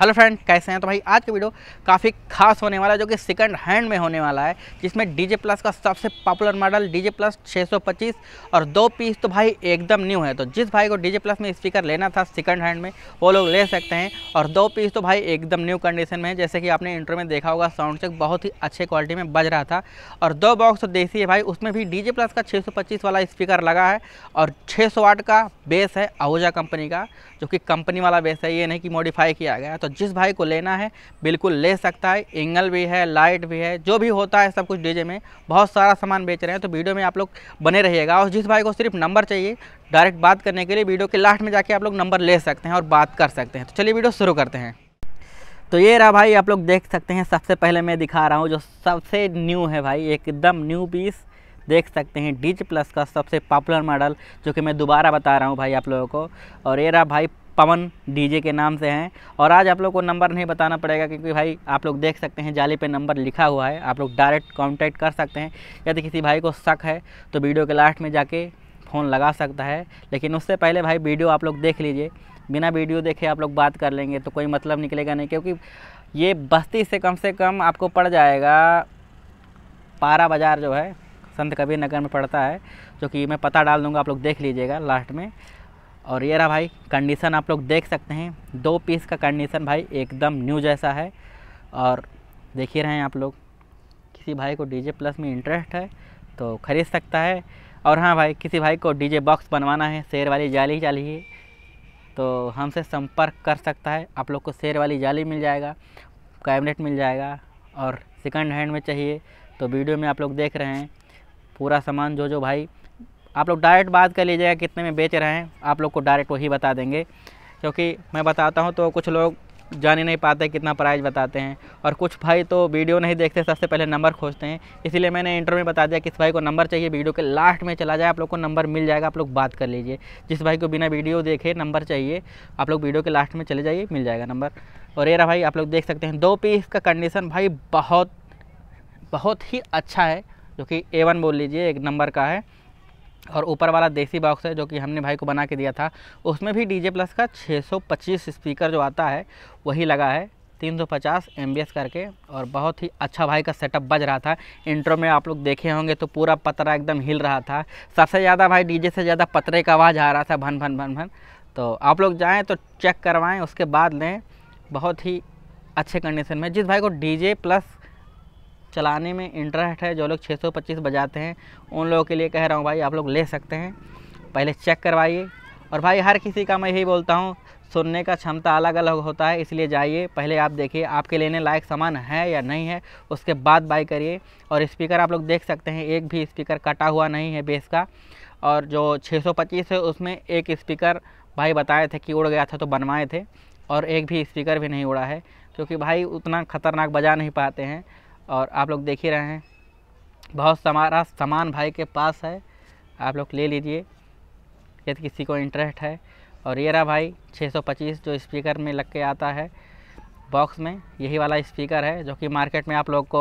hello friend कैसे हैं तो भाई आज का वीडियो काफ़ी खास होने वाला है जो कि सेकंड हैंड में होने वाला है जिसमें डीजे प्लस का सबसे पॉपुलर मॉडल डीजे प्लस 625 और दो पीस तो भाई एकदम न्यू है तो जिस भाई को डीजे प्लस में स्पीकर लेना था सेकंड हैंड में वो लोग ले सकते हैं और दो पीस तो भाई एकदम न्यू कंडीशन में है जैसे कि आपने इंटरव्यू में देखा होगा साउंड चेक बहुत ही अच्छे क्वालिटी में बज रहा था और दो बॉक्स तो देसी है भाई उसमें भी डी प्लस का छः वाला स्पीकर लगा है और छः वाट का बेस है आहूजा कंपनी का जो कि कंपनी वाला बेस है ये नहीं कि मॉडिफाई किया गया तो जिस भाई को लेना है बिल्कुल ले सकता है एंगल भी है लाइट भी है जो भी होता है सब कुछ डीजे में बहुत सारा सामान बेच रहे हैं तो वीडियो में आप लोग बने रहिएगा और जिस भाई को सिर्फ नंबर चाहिए डायरेक्ट बात करने के लिए वीडियो के लास्ट में जाके आप लोग नंबर ले सकते हैं और बात कर सकते हैं तो चलिए वीडियो शुरू करते हैं तो ये रहा भाई आप लोग देख सकते हैं सबसे पहले मैं दिखा रहा हूँ जो सबसे न्यू है भाई एकदम न्यू पीस देख सकते हैं डीज प्लस का सबसे पॉपुलर मॉडल जो कि मैं दोबारा बता रहा हूँ भाई आप लोगों को और ये रहा भाई पवन डीजे के नाम से हैं और आज आप लोग को नंबर नहीं बताना पड़ेगा क्योंकि भाई आप लोग देख सकते हैं जाली पे नंबर लिखा हुआ है आप लोग डायरेक्ट कांटेक्ट कर सकते हैं यदि किसी भाई को शक है तो वीडियो के लास्ट में जाके फ़ोन लगा सकता है लेकिन उससे पहले भाई वीडियो आप लोग देख लीजिए बिना वीडियो देखे आप लोग बात कर लेंगे तो कोई मतलब निकलेगा नहीं क्योंकि ये बस्ती से कम से कम आपको पड़ जाएगा पारा बाज़ार जो है संत कबीर नगर में पड़ता है जो कि मैं पता डाल दूंगा आप लोग देख लीजिएगा लास्ट में और ये रहा भाई कंडीशन आप लोग देख सकते हैं दो पीस का कंडीशन भाई एकदम न्यू जैसा है और देख ही रहे हैं आप लोग किसी भाई को डीजे प्लस में इंटरेस्ट है तो ख़रीद सकता है और हाँ भाई किसी भाई को डीजे बॉक्स बनवाना है शेर वाली जाली है तो हमसे संपर्क कर सकता है आप लोग को शेर वाली जाली मिल जाएगा कैबिनेट मिल जाएगा और सेकंड हैंड में चाहिए तो वीडियो में आप लोग देख रहे हैं पूरा सामान जो जो भाई आप लोग डायरेक्ट बात कर लीजिएगा कितने में बेच रहे हैं आप लोग को डायरेक्ट वही बता देंगे क्योंकि मैं बताता हूँ तो कुछ लोग जान ही नहीं पाते कितना प्राइस बताते हैं और कुछ भाई तो वीडियो नहीं देखते सबसे पहले नंबर खोजते हैं इसलिए मैंने इंटरव्यू में बता दिया कि इस भाई को नंबर चाहिए वीडियो के लास्ट में चला जाए आप लोग को नंबर मिल जाएगा आप लोग बात कर लीजिए जिस भाई को बिना वीडियो देखे नंबर चाहिए आप लोग वीडियो के लास्ट में चले जाइए मिल जाएगा नंबर और एरा भाई आप लोग देख सकते हैं दो पीस का कंडीशन भाई बहुत बहुत ही अच्छा है जो कि ए वन बोल लीजिए एक नंबर का है और ऊपर वाला देसी बॉक्स है जो कि हमने भाई को बना के दिया था उसमें भी डीजे प्लस का 625 स्पीकर जो आता है वही लगा है 350 एमबीएस करके और बहुत ही अच्छा भाई का सेटअप बज रहा था इंट्रो में आप लोग देखे होंगे तो पूरा पतरा एकदम हिल रहा था सबसे ज़्यादा भाई डी से ज़्यादा पतरे का आवाज़ आ रहा था भन भन भन भन तो आप लोग जाएँ तो चेक करवाएँ उसके बाद लें बहुत ही अच्छे कंडीशन में जिस भाई को डीजे प्लस चलाने में इंटरेस्ट है जो लोग 625 बजाते हैं उन लोगों के लिए कह रहा हूँ भाई आप लोग ले सकते हैं पहले चेक करवाइए और भाई हर किसी का मैं यही बोलता हूँ सुनने का क्षमता अलग अलग होता है इसलिए जाइए पहले आप देखिए आपके लेने लायक सामान है या नहीं है उसके बाद बाई करिए और स्पीकर आप लोग देख सकते हैं एक भी स्पीकर कटा हुआ नहीं है बेस का और जो पच्चीस है उसमें एक स्पीकर भाई बताए थे कि उड़ गया था तो बनवाए थे और एक भी स्पीकर भी नहीं उड़ा है क्योंकि भाई उतना खतरनाक बजा नहीं पाते हैं और आप लोग देख ही रहे हैं बहुत सारा सामान भाई के पास है आप लोग ले लीजिए यदि किसी को इंटरेस्ट है और ये रहा भाई 625 जो स्पीकर में लग के आता है बॉक्स में यही वाला स्पीकर है जो कि मार्केट में आप लोग को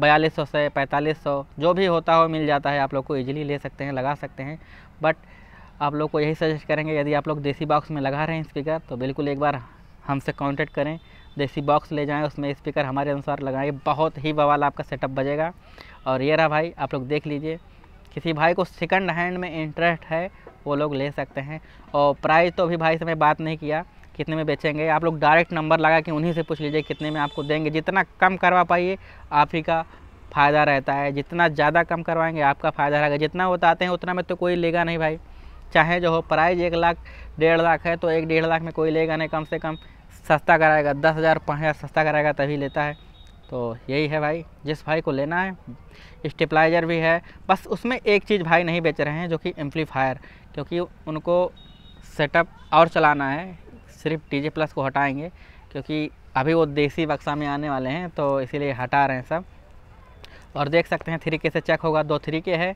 बयालीस सौ से पैंतालीस सौ जो भी होता हो मिल जाता है आप लोग को इजीली ले सकते हैं लगा सकते हैं बट आप लोग को यही सजेस्ट करेंगे यदि आप लोग देसी बॉक्स में लगा रहे हैं स्पीकर तो बिल्कुल एक बार हमसे कॉन्टेक्ट करें देसी बॉक्स ले जाएँ उसमें स्पीकर हमारे अनुसार लगाएँ बहुत ही बवाल आपका सेटअप बजेगा और ये रहा भाई आप लोग देख लीजिए किसी भाई को सेकंड हैंड में इंटरेस्ट है वो लोग ले सकते हैं और प्राइस तो अभी भाई से मैं बात नहीं किया कितने में बेचेंगे आप लोग डायरेक्ट नंबर लगा के उन्हीं से पूछ लीजिए कितने में आपको देंगे जितना कम करवा पाइए आप ही का फ़ायदा रहता है जितना ज़्यादा कम करवाएंगे आपका फ़ायदा रहेगा जितना बताते हैं उतना में तो कोई लेगा नहीं भाई चाहे जो हो प्राइज़ एक लाख डेढ़ लाख है तो एक डेढ़ लाख में कोई लेगा नहीं कम से कम सस्ता कराएगा दस हज़ार पाँच हज़ार सस्ता कराएगा तभी लेता है तो यही है भाई जिस भाई को लेना है स्टेपलाइजर भी है बस उसमें एक चीज़ भाई नहीं बेच रहे हैं जो कि एम्पलीफायर क्योंकि उनको सेटअप और चलाना है सिर्फ डी प्लस को हटाएंगे क्योंकि अभी वो देसी बक्सा में आने वाले हैं तो इसीलिए हटा रहे हैं सब और देख सकते हैं थ्री के से चेक होगा दो थ्री के है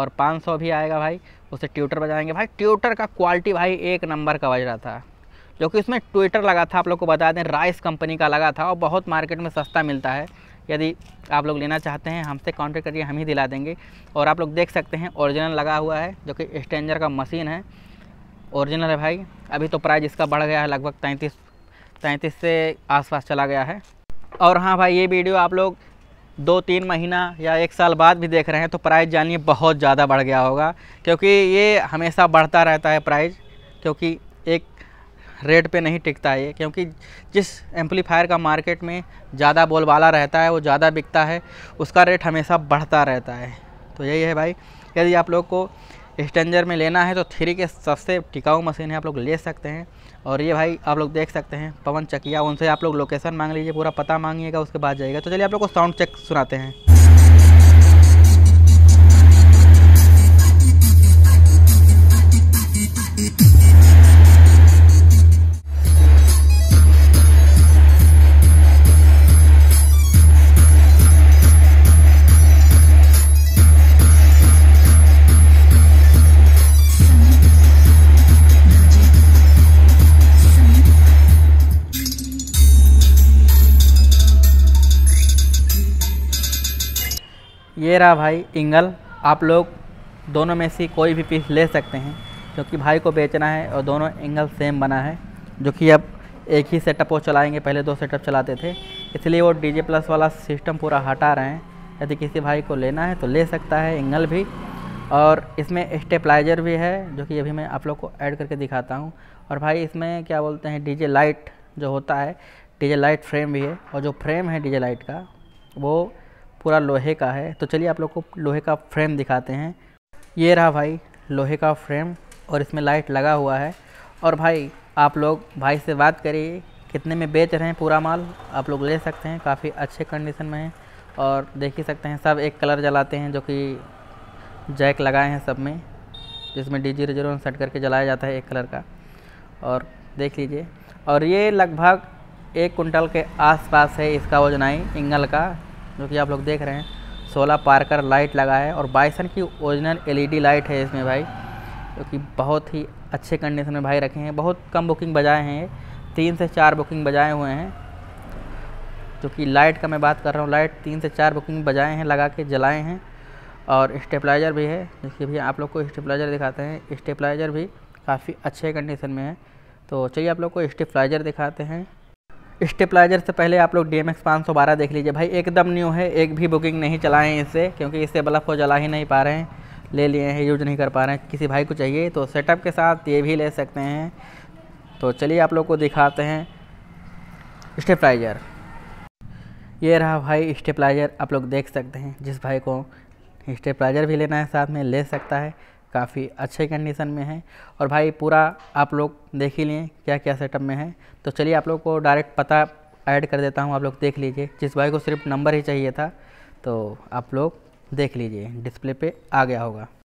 और 500 भी आएगा भाई उसे ट्यूटर बजाएंगे भाई ट्यूटर का क्वालिटी भाई एक नंबर का बज रहा था जो कि उसमें ट्विटर लगा था आप लोग को बता दें राइस कंपनी का लगा था और बहुत मार्केट में सस्ता मिलता है यदि आप लोग लेना चाहते हैं हमसे कॉन्टेक्ट करिए हम ही दिला देंगे और आप लोग देख सकते हैं ओरिजिनल लगा हुआ है जो कि स्टेंजर का मशीन है ओरिजिनल है भाई अभी तो प्राइस इसका बढ़ गया है लगभग तैंतीस तैंतीस से आसपास चला गया है और हाँ भाई ये वीडियो आप लोग दो तीन महीना या एक साल बाद भी देख रहे हैं तो प्राइस जानिए बहुत ज़्यादा बढ़ गया होगा क्योंकि ये हमेशा बढ़ता रहता है प्राइस क्योंकि रेट पे नहीं टिकता है क्योंकि जिस एम्पलीफायर का मार्केट में ज़्यादा बोलबाला रहता है वो ज़्यादा बिकता है उसका रेट हमेशा बढ़ता रहता है तो यही है भाई यदि आप लोग को स्टेंजर में लेना है तो थ्री के सबसे टिकाऊ मशीन है आप लोग ले सकते हैं और ये भाई आप लोग देख सकते हैं पवन चकिया उनसे आप लोग लोकेशन मांग लीजिए पूरा पता मांगिएगा उसके बाद जाइएगा तो चलिए आप लोग को साउंड चेक सुनाते हैं ये रहा भाई इंगल आप लोग दोनों में से कोई भी पीस ले सकते हैं क्योंकि भाई को बेचना है और दोनों एंगल सेम बना है जो कि अब एक ही सेटअप वो चलाएंगे पहले दो सेटअप चलाते थे इसलिए वो डीजे प्लस वाला सिस्टम पूरा हटा रहे हैं यदि किसी भाई को लेना है तो ले सकता है एंगल भी और इसमें स्टेपलाइजर भी है जो कि अभी मैं आप लोग को ऐड करके दिखाता हूँ और भाई इसमें क्या बोलते हैं जे लाइट जो होता है जे लाइट फ्रेम भी है और जो फ्रेम है जे लाइट का वो पूरा लोहे का है तो चलिए आप लोग को लोहे का फ्रेम दिखाते हैं ये रहा भाई लोहे का फ्रेम और इसमें लाइट लगा हुआ है और भाई आप लोग भाई से बात करिए कितने में बेच रहे हैं पूरा माल आप लोग ले सकते हैं काफ़ी अच्छे कंडीशन में है और देख ही सकते हैं सब एक कलर जलाते हैं जो कि जैक लगाए हैं सब में जिसमें डी जी जीरो सेट करके जलाया जाता है एक कलर का और देख लीजिए और ये लगभग एक कुंटल के आसपास है इसका वजनाई इंगल का जो कि आप लोग देख रहे हैं सोलह पार्कर लाइट लगा है और बाइसन की ओरिजिनल एलईडी लाइट है इसमें भाई जो कि बहुत ही अच्छे कंडीशन में भाई रखे हैं बहुत कम बुकिंग बजाए हैं तीन से चार बुकिंग बजाए हुए हैं जो कि लाइट का मैं बात कर रहा हूँ लाइट तीन से चार बुकिंग बजाए हैं लगा के जलाए हैं और स्टेपलाइजर भी है जिसकी भी आप लोग को स्टेपलाइजर दिखाते हैं स्टेपलाइजर भी काफ़ी अच्छे कंडीशन में है तो चलिए आप लोग को स्टेपलाइजर दिखाते हैं स्टेपलाइजर से पहले आप लोग डी एम देख लीजिए भाई एकदम न्यू है एक भी बुकिंग नहीं चलाएं इससे क्योंकि इससे बल्ब को जला ही नहीं पा रहे हैं ले लिए हैं यूज नहीं कर पा रहे हैं किसी भाई को चाहिए तो सेटअप के साथ ये भी ले सकते हैं तो चलिए आप लोग को दिखाते हैं स्टेपलाइजर ये रहा भाई स्टेपलाइजर आप लोग देख सकते हैं जिस भाई को स्टेपलाइजर भी लेना है साथ में ले सकता है काफ़ी अच्छे कंडीशन में है और भाई पूरा आप लोग देख ही लें क्या क्या सेटअप में है तो चलिए आप लोग को डायरेक्ट पता ऐड कर देता हूँ आप लोग देख लीजिए जिस भाई को सिर्फ नंबर ही चाहिए था तो आप लोग देख लीजिए डिस्प्ले पे आ गया होगा